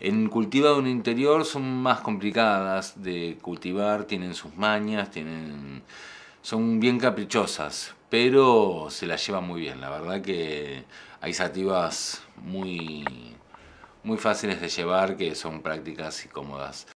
En cultivado en interior son más complicadas de cultivar, tienen sus mañas, tienen, son bien caprichosas, pero se las llevan muy bien. La verdad que hay sativas muy, muy fáciles de llevar, que son prácticas y cómodas.